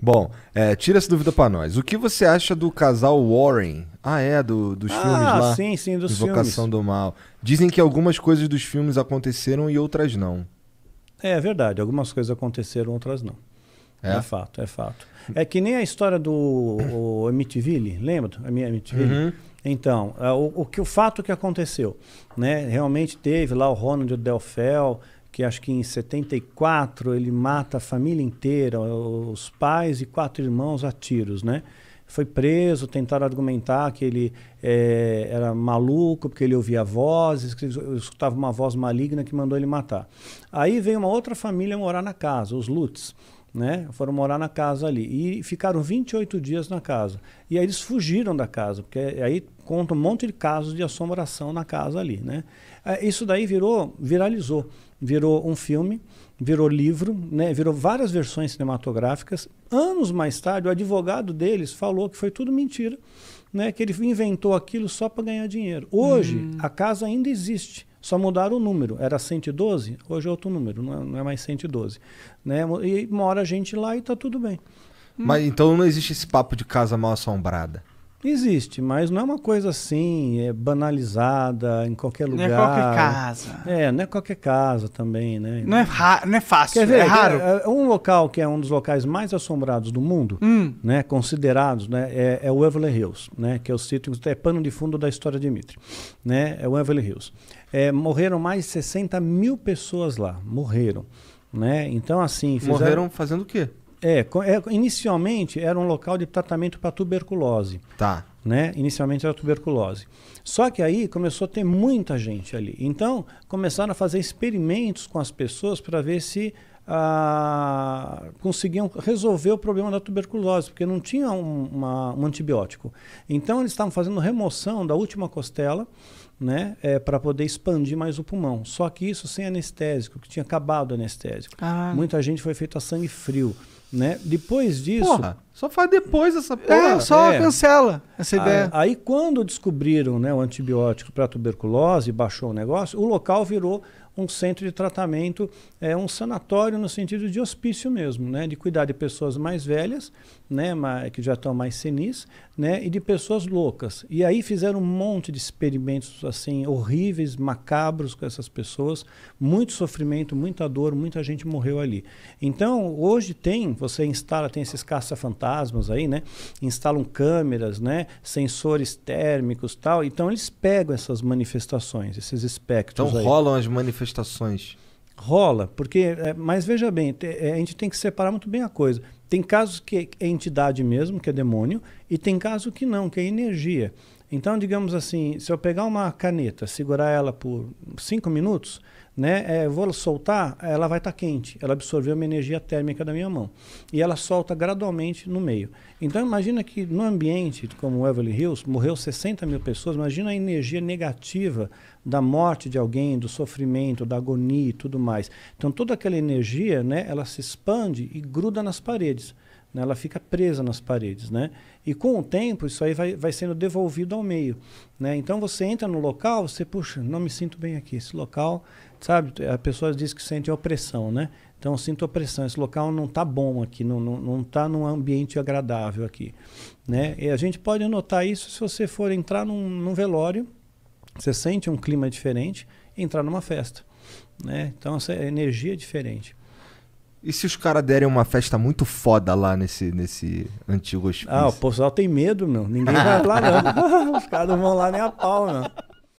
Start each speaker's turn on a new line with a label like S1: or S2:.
S1: Bom, é, tira essa dúvida para nós. O que você acha do casal Warren? Ah, é, do, dos ah, filmes lá. Ah, Sim, sim, dos Invocação filmes. do Mal. Dizem que algumas coisas dos filmes aconteceram e outras não. É, é verdade, algumas coisas aconteceram, outras não. É, é fato, é fato. É que nem a história do MTV, lembra? A minha MTV. Uhum. Então, é, o, o, que, o fato que aconteceu, né? Realmente teve lá o Ronald Delfel, que acho que em 74 ele mata a família inteira, os pais e quatro irmãos a tiros, né? Foi preso, tentaram argumentar que ele é, era maluco, porque ele ouvia vozes, que ele escutava uma voz maligna que mandou ele matar. Aí veio uma outra família morar na casa, os Lutz. Né? Foram morar na casa ali e ficaram 28 dias na casa. E aí eles fugiram da casa, porque aí conta um monte de casos de assombração na casa ali, né? É, isso daí virou, viralizou, virou um filme, virou livro, né? Virou várias versões cinematográficas. Anos mais tarde, o advogado deles falou que foi tudo mentira, né? Que ele inventou aquilo só para ganhar dinheiro. Hoje, hum. a casa ainda existe. Só mudaram o número. Era 112, hoje é outro número, não é, não é mais 112. Né? E mora gente lá e está tudo bem. Mas hum. então não existe esse papo de casa mal assombrada. Existe, mas não é uma coisa assim, é banalizada em qualquer lugar. Não é qualquer casa. É, não é qualquer casa também, né? Não é, não é fácil, Quer é ver, é raro. É um local que é um dos locais mais assombrados do mundo, hum. né, considerados, né, é, é Waverly Hills, né, que é o sítio que é pano de fundo da história de Dimitri, né, é Waverly Hills. É, morreram mais de 60 mil pessoas lá, morreram, né, então assim... Fizeram... Morreram fazendo o quê? É, é, inicialmente era um local de tratamento para tuberculose. Tá. Né? Inicialmente era tuberculose. Só que aí começou a ter muita gente ali. Então, começaram a fazer experimentos com as pessoas para ver se conseguiam resolver o problema da tuberculose, porque não tinha um, uma, um antibiótico. Então eles estavam fazendo remoção da última costela né, é, para poder expandir mais o pulmão. Só que isso sem anestésico, que tinha acabado o anestésico. Ah. Muita gente foi feita a sangue frio. Né? Depois disso. Porra, só faz depois essa é, porra. É, só é. cancela essa ideia. Aí, aí quando descobriram né, o antibiótico para tuberculose, baixou o negócio, o local virou um centro de tratamento, é um sanatório no sentido de hospício mesmo, né? De cuidar de pessoas mais velhas, né? Que já estão mais senis, né? E de pessoas loucas. E aí fizeram um monte de experimentos assim horríveis, macabros com essas pessoas, muito sofrimento, muita dor, muita gente morreu ali. Então hoje tem, você instala, tem esses caça-fantasmas aí, né? Instalam câmeras, né? Sensores térmicos, tal. Então eles pegam essas manifestações, esses espectros. Então aí. rolam as manifestações manifestações? Rola, porque. É, mas veja bem, é, a gente tem que separar muito bem a coisa. Tem casos que é entidade mesmo, que é demônio, e tem caso que não, que é energia. Então, digamos assim, se eu pegar uma caneta, segurar ela por cinco minutos, né? É, vou soltar, ela vai estar tá quente. Ela absorveu uma energia térmica da minha mão. E ela solta gradualmente no meio. Então imagina que no ambiente como o Everly Hills, morreu 60 mil pessoas, imagina a energia negativa da morte de alguém, do sofrimento, da agonia e tudo mais. Então toda aquela energia, né, ela se expande e gruda nas paredes. Né? Ela fica presa nas paredes, né? E com o tempo isso aí vai, vai sendo devolvido ao meio, né? Então você entra no local, você puxa, não me sinto bem aqui. Esse local Sabe, a pessoa diz que sente opressão, né? Então eu sinto opressão, esse local não está bom aqui, não, não, não tá num ambiente agradável aqui, né? E a gente pode notar isso se você for entrar num, num velório, você sente um clima diferente, entrar numa festa, né? Então essa energia é diferente. E se os caras derem uma festa muito foda lá nesse, nesse antigo hospício? Ah, o pessoal tem medo, meu. Ninguém vai lá, não. os caras não vão lá nem a pau, não.